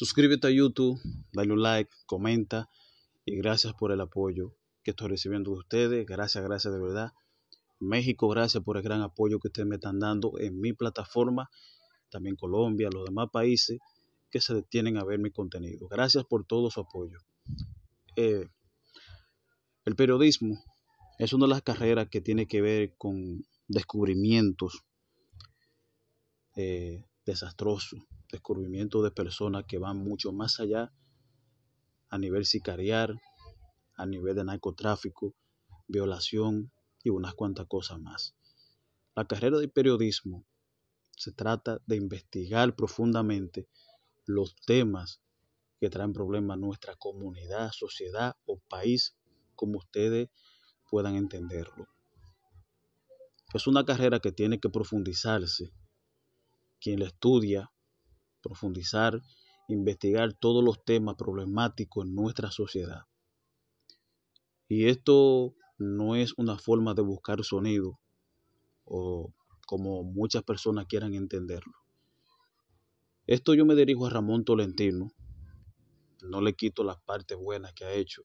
Suscríbete a YouTube, dale un like, comenta y gracias por el apoyo que estoy recibiendo de ustedes. Gracias, gracias de verdad. México, gracias por el gran apoyo que ustedes me están dando en mi plataforma. También Colombia, los demás países que se detienen a ver mi contenido. Gracias por todo su apoyo. Eh, el periodismo es una de las carreras que tiene que ver con descubrimientos, eh, desastroso, descubrimiento de personas que van mucho más allá a nivel sicariar, a nivel de narcotráfico, violación y unas cuantas cosas más. La carrera de periodismo se trata de investigar profundamente los temas que traen problemas a nuestra comunidad, sociedad o país, como ustedes puedan entenderlo. Es una carrera que tiene que profundizarse quien la estudia, profundizar, investigar todos los temas problemáticos en nuestra sociedad. Y esto no es una forma de buscar sonido o como muchas personas quieran entenderlo. Esto yo me dirijo a Ramón Tolentino. No le quito las partes buenas que ha hecho,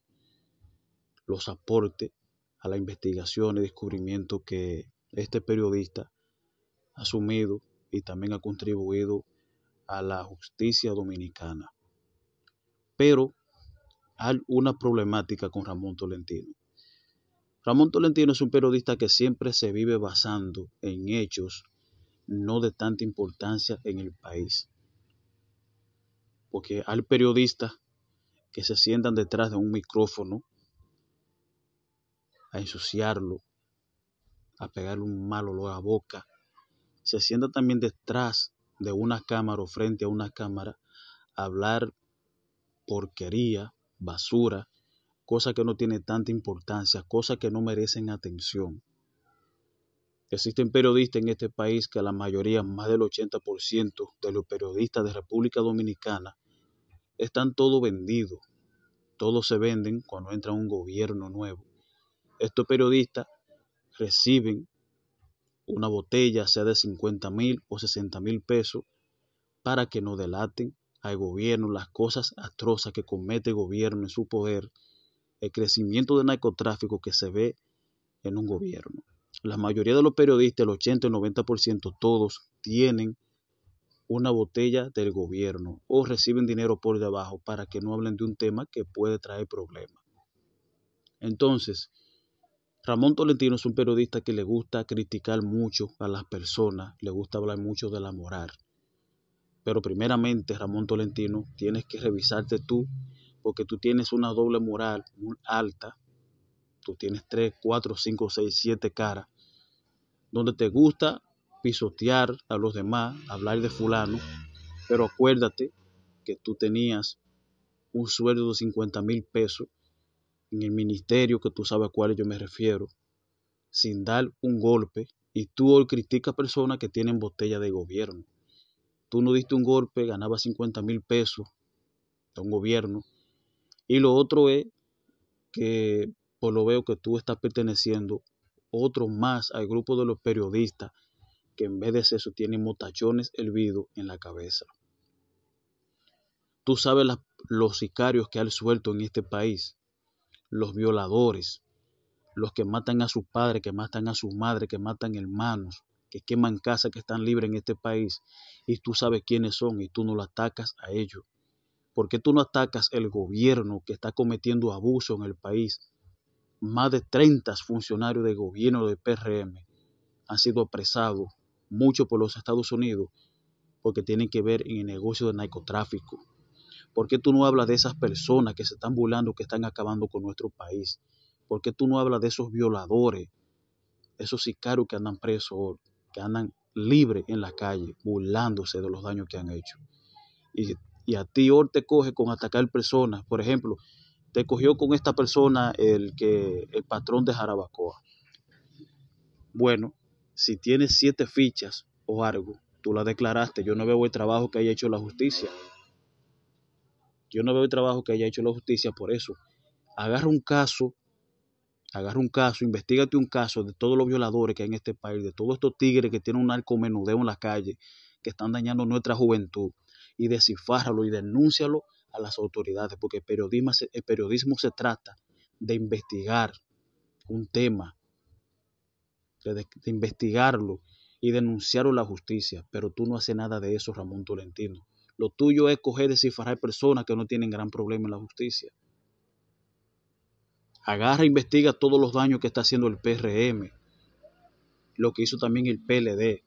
los aportes a la investigación y descubrimiento que este periodista ha asumido y también ha contribuido a la justicia dominicana. Pero hay una problemática con Ramón Tolentino. Ramón Tolentino es un periodista que siempre se vive basando en hechos no de tanta importancia en el país. Porque hay periodistas que se sientan detrás de un micrófono a ensuciarlo, a pegarle un mal olor a boca, se sienta también detrás de una cámara o frente a una cámara a hablar porquería, basura, cosas que no tienen tanta importancia, cosas que no merecen atención. Existen periodistas en este país que la mayoría, más del 80% de los periodistas de República Dominicana, están todo vendidos. Todos se venden cuando entra un gobierno nuevo. Estos periodistas reciben una botella, sea de 50 mil o 60 mil pesos, para que no delaten al gobierno las cosas atrozas que comete el gobierno en su poder, el crecimiento del narcotráfico que se ve en un gobierno. La mayoría de los periodistas, el 80 y 90%, todos tienen una botella del gobierno o reciben dinero por debajo para que no hablen de un tema que puede traer problemas. Entonces, Ramón Tolentino es un periodista que le gusta criticar mucho a las personas, le gusta hablar mucho de la moral. Pero primeramente, Ramón Tolentino, tienes que revisarte tú, porque tú tienes una doble moral muy alta. Tú tienes tres, cuatro, cinco, seis, siete caras, donde te gusta pisotear a los demás, hablar de fulano, pero acuérdate que tú tenías un sueldo de 50 mil pesos en el ministerio, que tú sabes a cuál yo me refiero, sin dar un golpe, y tú hoy criticas personas que tienen botella de gobierno. Tú no diste un golpe, ganabas 50 mil pesos de un gobierno. Y lo otro es que, por lo veo, que tú estás perteneciendo otro más al grupo de los periodistas que en vez de eso tienen motachones hervidos en la cabeza. Tú sabes los sicarios que han suelto en este país los violadores, los que matan a sus padres, que matan a sus madres, que matan hermanos, que queman casas que están libres en este país, y tú sabes quiénes son y tú no lo atacas a ellos. ¿Por qué tú no atacas el gobierno que está cometiendo abuso en el país? Más de 30 funcionarios de gobierno de PRM han sido apresados, muchos por los Estados Unidos, porque tienen que ver en el negocio de narcotráfico. ¿Por qué tú no hablas de esas personas que se están burlando, que están acabando con nuestro país? ¿Por qué tú no hablas de esos violadores, esos sicarios que andan presos, que andan libres en la calle, burlándose de los daños que han hecho? Y, a ti hoy te coge con atacar personas. Por ejemplo, te cogió con esta persona el, que, el patrón de Jarabacoa. Bueno, si tienes siete fichas o algo, tú la declaraste, yo no veo el trabajo que haya hecho la justicia yo no veo el trabajo que haya hecho la justicia por eso. Agarra un caso, agarra un caso, investigate un caso de todos los violadores que hay en este país, de todos estos tigres que tienen un arco menudeo en la calle, que están dañando nuestra juventud, y descifáralo y denúncialo a las autoridades, porque el periodismo, periodismo se trata de investigar un tema, de, de investigarlo y denunciarlo a la justicia, pero tú no haces nada de eso, Ramón Tolentino. Lo tuyo es coger y a personas que no tienen gran problema en la justicia. Agarra e investiga todos los daños que está haciendo el PRM. Lo que hizo también el PLD.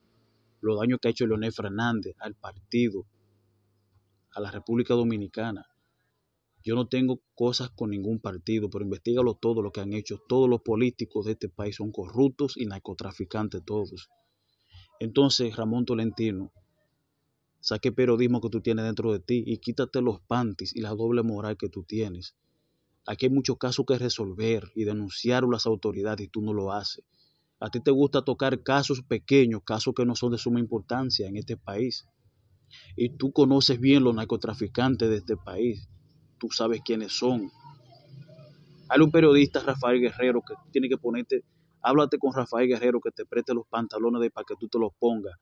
Los daños que ha hecho Leonel Fernández al partido, a la República Dominicana. Yo no tengo cosas con ningún partido, pero investigalo todo lo que han hecho. Todos los políticos de este país son corruptos y narcotraficantes todos. Entonces, Ramón Tolentino, saque el periodismo que tú tienes dentro de ti y quítate los pantis y la doble moral que tú tienes. Aquí hay muchos casos que resolver y denunciar a las autoridades y tú no lo haces. A ti te gusta tocar casos pequeños, casos que no son de suma importancia en este país. Y tú conoces bien los narcotraficantes de este país. Tú sabes quiénes son. Hay un periodista, Rafael Guerrero, que tiene que ponerte, háblate con Rafael Guerrero que te preste los pantalones para que tú te los pongas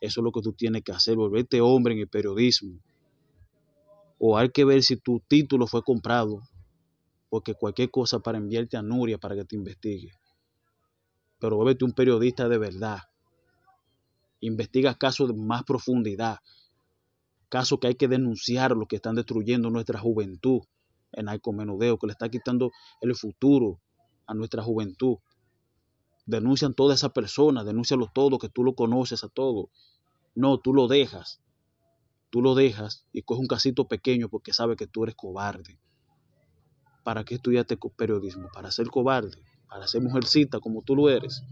eso es lo que tú tienes que hacer, volverte hombre en el periodismo. O hay que ver si tu título fue comprado, porque cualquier cosa para enviarte a Nuria para que te investigue. Pero vuélvete un periodista de verdad. Investiga casos de más profundidad, casos que hay que denunciar, los que están destruyendo nuestra juventud, en el Menudeo que le está quitando el futuro a nuestra juventud denuncian toda esa persona, denúncialo todo, que tú lo conoces a todo. No, tú lo dejas. Tú lo dejas y coge un casito pequeño porque sabe que tú eres cobarde. ¿Para qué estudiaste periodismo? Para ser cobarde, para ser mujercita como tú lo eres.